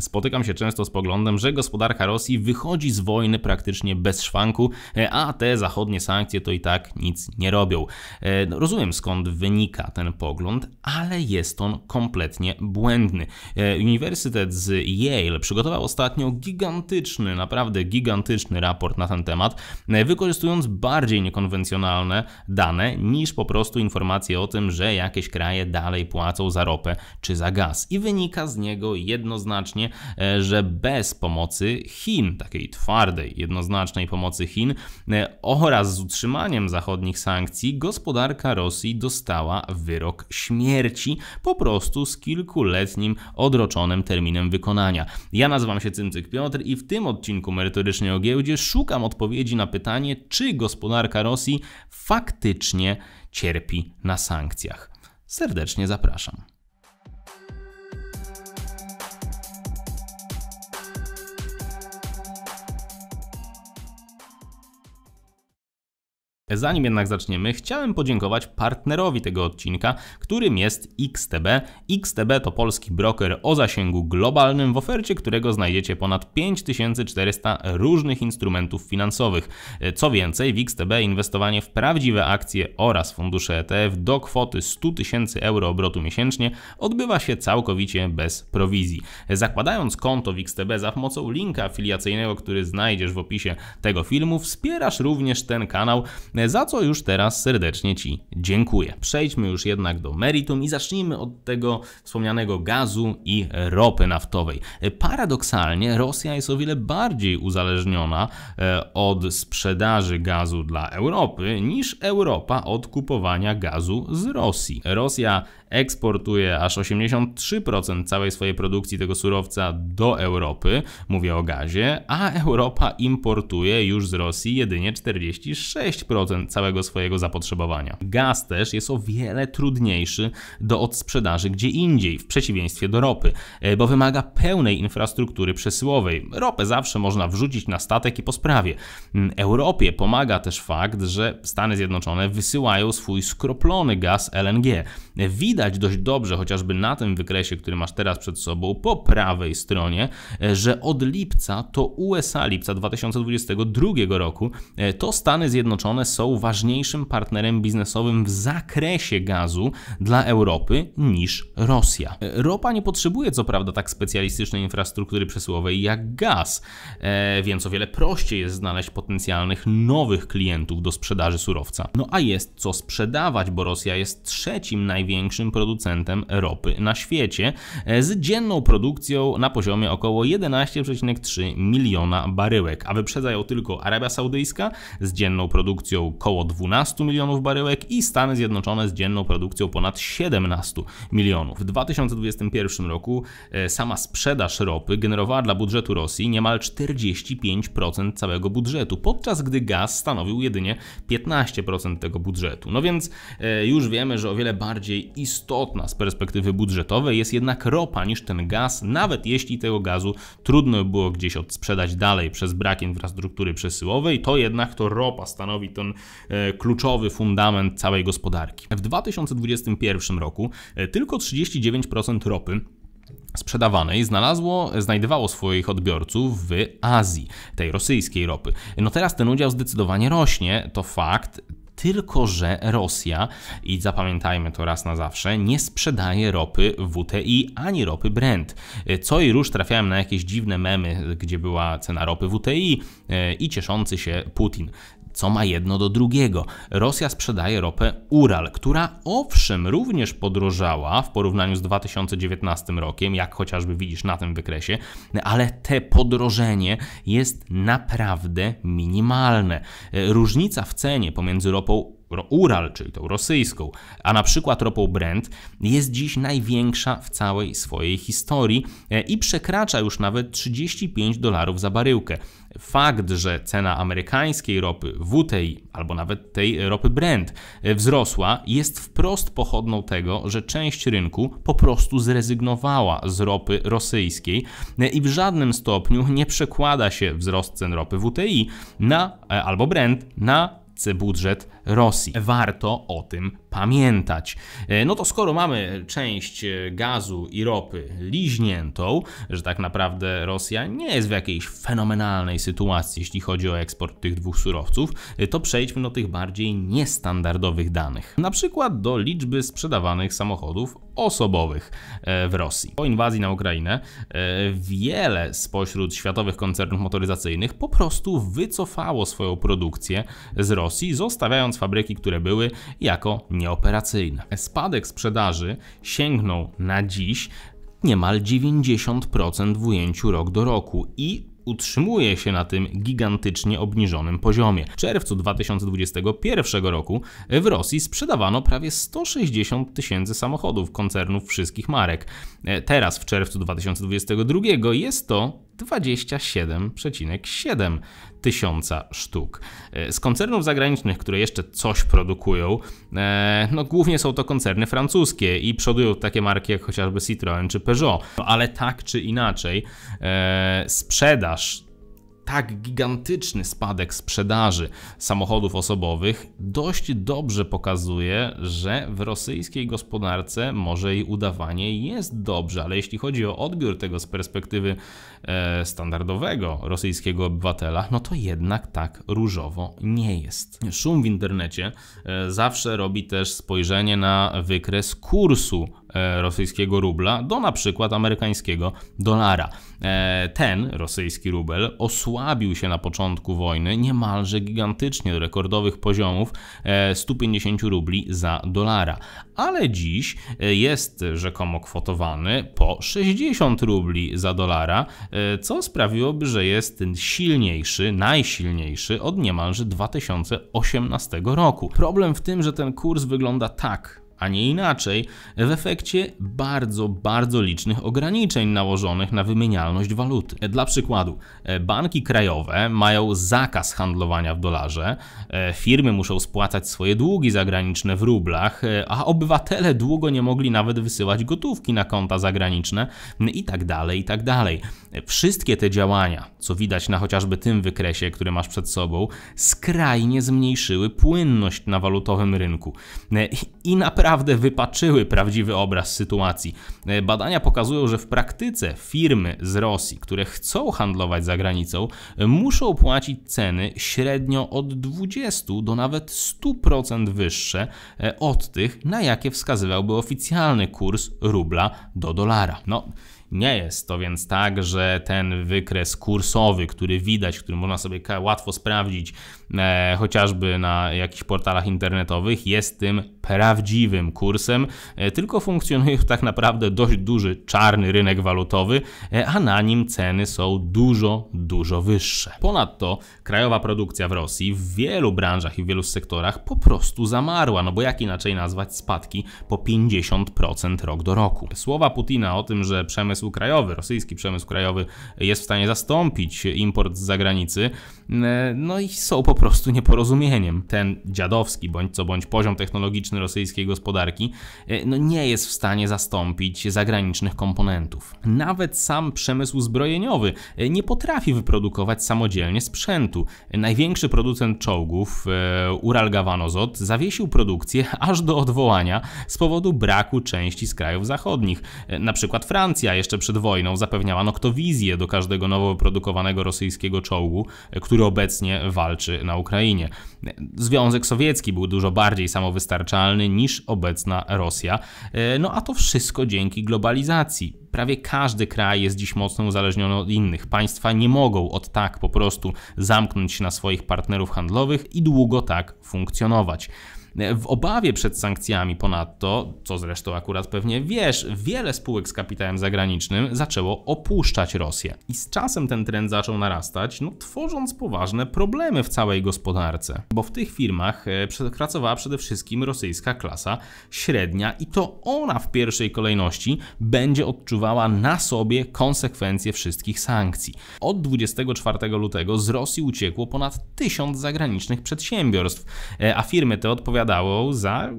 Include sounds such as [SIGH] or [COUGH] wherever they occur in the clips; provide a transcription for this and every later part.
Spotykam się często z poglądem, że gospodarka Rosji wychodzi z wojny praktycznie bez szwanku, e, a te zachodnie sankcje to i tak nic nie robią. E, no, rozumiem skąd wynika ten pogląd, ale jest on kompletnie błędny. E, Uniwersytet z Yale przygotował ostatnio gigantyczny, naprawdę gigantyczny raport na ten temat, wykorzystując bardziej niekonwencjonalne dane niż po prostu informacje o tym, że jakieś kraje dalej płacą za ropę czy za gaz. I wynika z niego jednoznacznie, E, że bez pomocy Chin, takiej twardej, jednoznacznej pomocy Chin e, oraz z utrzymaniem zachodnich sankcji, gospodarka Rosji dostała wyrok śmierci po prostu z kilkuletnim odroczonym terminem wykonania. Ja nazywam się Cymcyk Piotr i w tym odcinku merytorycznie o giełdzie szukam odpowiedzi na pytanie, czy gospodarka Rosji faktycznie cierpi na sankcjach. Serdecznie zapraszam. Zanim jednak zaczniemy, chciałem podziękować partnerowi tego odcinka, którym jest XTB. XTB to polski broker o zasięgu globalnym, w ofercie którego znajdziecie ponad 5400 różnych instrumentów finansowych. Co więcej, w XTB inwestowanie w prawdziwe akcje oraz fundusze ETF do kwoty 100 tysięcy euro obrotu miesięcznie odbywa się całkowicie bez prowizji. Zakładając konto w XTB za pomocą linka afiliacyjnego, który znajdziesz w opisie tego filmu, wspierasz również ten kanał za co już teraz serdecznie Ci dziękuję. Przejdźmy już jednak do meritum i zacznijmy od tego wspomnianego gazu i ropy naftowej. Paradoksalnie Rosja jest o wiele bardziej uzależniona e, od sprzedaży gazu dla Europy niż Europa od kupowania gazu z Rosji. Rosja eksportuje aż 83% całej swojej produkcji tego surowca do Europy, mówię o gazie, a Europa importuje już z Rosji jedynie 46% całego swojego zapotrzebowania. Gaz też jest o wiele trudniejszy do odsprzedaży gdzie indziej, w przeciwieństwie do ropy, e, bo wymaga pełnej infrastruktury przesyłowej. Ropę zawsze można wrzucić na statek i po sprawie. Mm, Europie pomaga też fakt, że Stany Zjednoczone wysyłają swój skroplony gaz LNG widać dość dobrze, chociażby na tym wykresie, który masz teraz przed sobą, po prawej stronie, e, że od lipca to USA, lipca 2022 roku, e, to Stany Zjednoczone są ważniejszym partnerem biznesowym w zakresie gazu dla Europy niż Rosja. E, Ropa nie potrzebuje co prawda tak specjalistycznej infrastruktury przesyłowej jak gaz, więc o wiele prościej jest znaleźć potencjalnych nowych klientów do sprzedaży surowca. No a jest co sprzedawać, bo Rosja jest trzecim naj największym producentem ropy na świecie e, z dzienną produkcją na poziomie około 11,3 miliona baryłek, a wyprzedza ją tylko Arabia Saudyjska z dzienną produkcją około 12 milionów baryłek i Stany Zjednoczone z dzienną produkcją ponad 17 milionów. W 2021 roku e, sama sprzedaż ropy generowała dla budżetu Rosji niemal 45% całego budżetu, podczas gdy gaz stanowił jedynie 15% tego budżetu. No więc e, już wiemy, że o wiele bardziej bardziej istotna z perspektywy budżetowej jest jednak ropa niż ten gaz, nawet jeśli tego gazu trudno było gdzieś odsprzedać dalej przez brak infrastruktury przesyłowej, to jednak to ropa stanowi ten e, kluczowy fundament całej gospodarki. W 2021 roku e, tylko 39% ropy sprzedawanej znalazło, znajdowało swoich odbiorców w Azji, tej rosyjskiej ropy. No teraz ten udział zdecydowanie rośnie, to fakt, tylko że Rosja, i zapamiętajmy to raz na zawsze, nie sprzedaje ropy WTI ani ropy Brent. Co i róż trafiałem na jakieś dziwne memy, gdzie była cena ropy WTI e, i cieszący się Putin co ma jedno do drugiego. Rosja sprzedaje ropę Ural, która owszem również podrożała w porównaniu z 2019 rokiem, jak chociażby widzisz na tym wykresie, ale te podrożenie jest naprawdę minimalne. E, różnica w cenie pomiędzy ropą Ural, czyli tą rosyjską, a na przykład ropą Brent, jest dziś największa w całej swojej historii e, i przekracza już nawet 35 dolarów za baryłkę. Fakt, że cena amerykańskiej ropy WTI albo nawet tej ropy Brent e, wzrosła, jest wprost pochodną tego, że część rynku po prostu zrezygnowała z ropy rosyjskiej e, i w żadnym stopniu nie przekłada się wzrost cen ropy WTI na e, albo Brent na budżet Rosji. Warto o tym pamiętać. E, no to skoro mamy część e, gazu i ropy liźniętą, że tak naprawdę Rosja nie jest w jakiejś fenomenalnej sytuacji, jeśli chodzi o eksport tych dwóch surowców, e, to przejdźmy do tych bardziej niestandardowych danych. Na przykład do liczby sprzedawanych samochodów osobowych w Rosji. Po inwazji na Ukrainę wiele spośród światowych koncernów motoryzacyjnych po prostu wycofało swoją produkcję z Rosji, zostawiając fabryki, które były jako nieoperacyjne. Spadek sprzedaży sięgnął na dziś niemal 90% w ujęciu rok do roku i utrzymuje się na tym gigantycznie obniżonym poziomie. W czerwcu 2021 roku w Rosji sprzedawano prawie 160 tysięcy samochodów koncernów wszystkich marek. E, teraz w czerwcu 2022 jest to 27,7 tysiąca sztuk. E, z koncernów zagranicznych, które jeszcze coś produkują, e, no głównie są to koncerny francuskie i przodują takie marki jak chociażby Citroën czy Peugeot, no, ale tak czy inaczej e, sprzedaż tak gigantyczny spadek sprzedaży samochodów osobowych dość dobrze pokazuje, że w rosyjskiej gospodarce może i udawanie jest dobrze, ale jeśli chodzi o odbiór tego z perspektywy e, standardowego rosyjskiego obywatela, no to jednak tak różowo nie jest. Szum w internecie e, zawsze robi też spojrzenie na wykres kursu E, rosyjskiego rubla do na przykład amerykańskiego dolara. E, ten rosyjski rubel osłabił się na początku wojny niemalże gigantycznie do rekordowych poziomów 150 e, rubli za dolara, ale dziś jest rzekomo kwotowany po 60 rubli za dolara, co sprawiłoby, że jest silniejszy, najsilniejszy od niemalże 2018 roku. Problem w tym, że ten kurs wygląda tak, a nie inaczej, w efekcie bardzo, bardzo licznych ograniczeń nałożonych na wymienialność waluty. Dla przykładu, e, banki krajowe mają zakaz handlowania w dolarze, e, firmy muszą spłacać swoje długi zagraniczne w rublach, e, a obywatele długo nie mogli nawet wysyłać gotówki na konta zagraniczne itd., tak itd. Tak Wszystkie te działania, co widać na chociażby tym wykresie, który masz przed sobą, skrajnie zmniejszyły płynność na walutowym rynku. I naprawdę naprawdę wypaczyły prawdziwy obraz sytuacji. E, badania pokazują, że w praktyce firmy z Rosji, które chcą handlować za granicą, e, muszą płacić ceny średnio od 20 do nawet 100% wyższe e, od tych, na jakie wskazywałby oficjalny kurs rubla do dolara. No, nie jest to więc tak, że ten wykres kursowy, który widać, który można sobie łatwo sprawdzić, e, chociażby na jakichś portalach internetowych, jest tym prawdziwym kursem, e, tylko funkcjonuje tak naprawdę dość duży czarny rynek walutowy, e, a na nim ceny są dużo, dużo wyższe. Ponadto krajowa produkcja w Rosji w wielu branżach i w wielu sektorach po prostu zamarła, no bo jak inaczej nazwać spadki po 50% rok do roku. Słowa Putina o tym, że przemysł krajowy, rosyjski przemysł krajowy jest w stanie zastąpić import z zagranicy, e, no i są po prostu nieporozumieniem. Ten dziadowski bądź co bądź poziom technologiczny rosyjskiej gospodarki, e, no nie jest w stanie zastąpić zagranicznych komponentów. Nawet sam przemysł zbrojeniowy e, nie potrafi wyprodukować samodzielnie sprzętu. Największy producent czołgów, e, Ural Gawanozot, zawiesił produkcję [LAUGHS] aż do odwołania z powodu braku części z krajów zachodnich. Na przykład Francja jeszcze przed wojną zapewniała noktowizję do każdego nowo wyprodukowanego rosyjskiego czołgu, który obecnie walczy na Ukrainie. Związek Sowiecki był dużo bardziej samowystarczalny regionalny niż obecna Rosja. E, no a to wszystko dzięki globalizacji prawie każdy kraj jest dziś mocno uzależniony od innych. Państwa nie mogą od tak po prostu zamknąć się na swoich partnerów handlowych i długo tak funkcjonować. W obawie przed sankcjami ponadto, co zresztą akurat pewnie wiesz, wiele spółek z kapitałem zagranicznym zaczęło opuszczać Rosję. I z czasem ten trend zaczął narastać, no tworząc poważne problemy w całej gospodarce. Bo w tych firmach e, pracowała przede wszystkim rosyjska klasa średnia i to ona w pierwszej kolejności będzie odczuwała na sobie konsekwencje wszystkich sankcji. Od 24 lutego z Rosji uciekło ponad tysiąc zagranicznych przedsiębiorstw, e, a firmy te odpowiadają odpowiadało za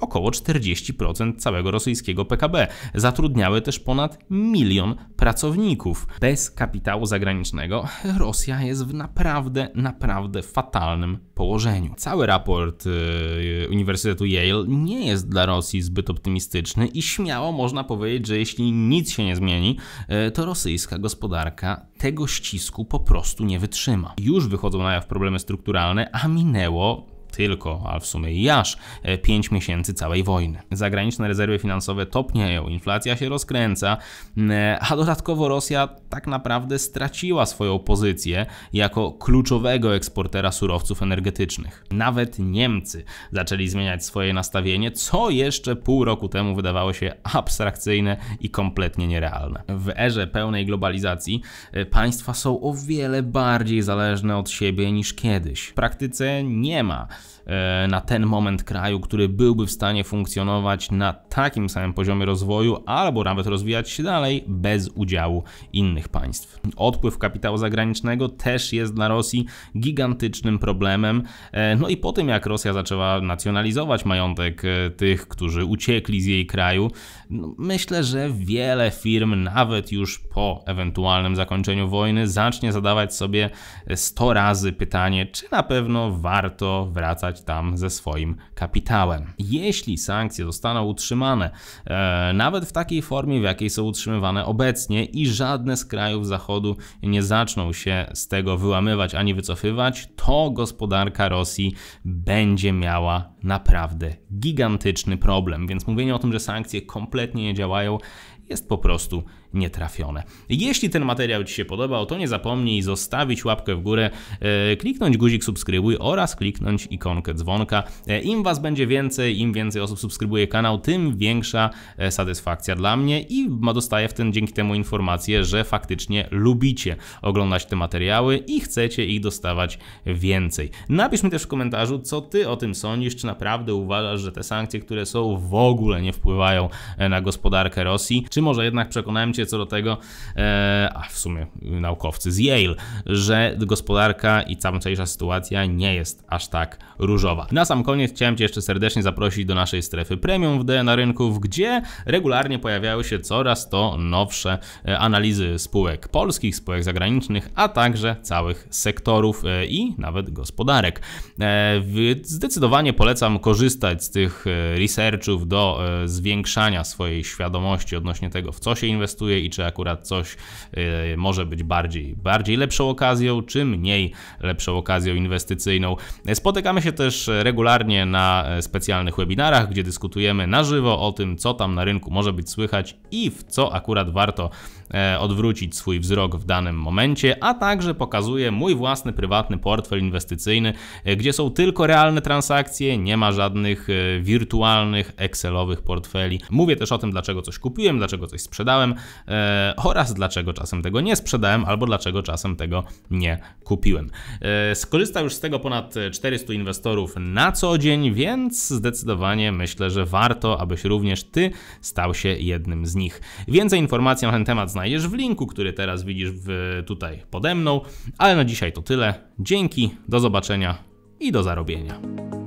około 40% całego rosyjskiego PKB. Zatrudniały też ponad milion pracowników. Bez kapitału zagranicznego Rosja jest w naprawdę, naprawdę fatalnym położeniu. Cały raport y, Uniwersytetu Yale nie jest dla Rosji zbyt optymistyczny i śmiało można powiedzieć, że jeśli nic się nie zmieni, y, to rosyjska gospodarka tego ścisku po prostu nie wytrzyma. Już wychodzą na jaw problemy strukturalne, a minęło tylko, a w sumie i aż 5 e, miesięcy całej wojny. Zagraniczne rezerwy finansowe topnieją, inflacja się rozkręca, mm, e, a dodatkowo Rosja tak naprawdę straciła swoją pozycję jako kluczowego eksportera surowców energetycznych. Nawet Niemcy zaczęli zmieniać swoje nastawienie, co jeszcze pół roku temu wydawało się abstrakcyjne i kompletnie nierealne. W erze pełnej globalizacji e, państwa są o wiele bardziej zależne od siebie niż kiedyś. W praktyce nie ma E, na ten moment kraju, który byłby w stanie funkcjonować na takim samym poziomie rozwoju albo nawet rozwijać się dalej bez udziału innych państw. Odpływ kapitału zagranicznego też jest dla Rosji gigantycznym problemem. E, no i po tym jak Rosja zaczęła nacjonalizować majątek e, tych, którzy uciekli z jej kraju, no, myślę, że wiele firm nawet już po ewentualnym zakończeniu wojny zacznie zadawać sobie 100 razy pytanie, czy na pewno warto wracać tam ze swoim kapitałem. Jeśli sankcje zostaną utrzymane, e, nawet w takiej formie, w jakiej są utrzymywane obecnie i żadne z krajów Zachodu nie zaczną się z tego wyłamywać ani wycofywać, to gospodarka Rosji będzie miała naprawdę gigantyczny problem. Więc mówienie o tym, że sankcje kompletnie nie działają, jest po prostu nietrafione. Jeśli ten materiał Ci się podobał, to nie zapomnij zostawić łapkę w górę, e, kliknąć guzik subskrybuj oraz kliknąć ikonkę dzwonka. E, Im Was będzie więcej, im więcej osób subskrybuje kanał, tym większa e, satysfakcja dla mnie i dostaję w ten, dzięki temu informację, że faktycznie lubicie oglądać te materiały i chcecie ich dostawać więcej. Napisz mi też w komentarzu, co Ty o tym sądzisz, czy naprawdę uważasz, że te sankcje, które są w ogóle nie wpływają na gospodarkę Rosji, czy może jednak przekonałem Cię co do tego, e, a w sumie naukowcy z Yale, że gospodarka i cała tamtejsza sytuacja nie jest aż tak różowa. Na sam koniec chciałem Cię jeszcze serdecznie zaprosić do naszej strefy premium w DNA Rynków, gdzie regularnie pojawiają się coraz to nowsze e, analizy spółek polskich, spółek zagranicznych, a także całych sektorów e, i nawet gospodarek. Zdecydowanie polecam korzystać z tych researchów do zwiększania swojej świadomości odnośnie tego, w co się inwestuje, pasuje i czy akurat coś e, może być bardziej, bardziej lepszą okazją, czy mniej lepszą okazją inwestycyjną. E, spotykamy się też regularnie na e, specjalnych webinarach, gdzie dyskutujemy na żywo o tym, co tam na rynku może być słychać i w co akurat warto E, odwrócić swój wzrok w danym momencie, a także pokazuje mój własny prywatny portfel inwestycyjny, e, gdzie są tylko realne transakcje, nie ma żadnych e, wirtualnych Excelowych portfeli. Mówię też o tym, dlaczego coś kupiłem, dlaczego coś sprzedałem oraz dlaczego czasem tego nie sprzedałem albo dlaczego czasem tego nie kupiłem. Skorzysta już z tego ponad 400 inwestorów na co dzień, więc zdecydowanie myślę, że warto, abyś również ty stał się jednym z nich. Więcej informacji na ten temat znajdziesz znajdziesz w linku, który teraz widzisz w, tutaj pode mną. Ale na dzisiaj to tyle. Dzięki, do zobaczenia i do zarobienia.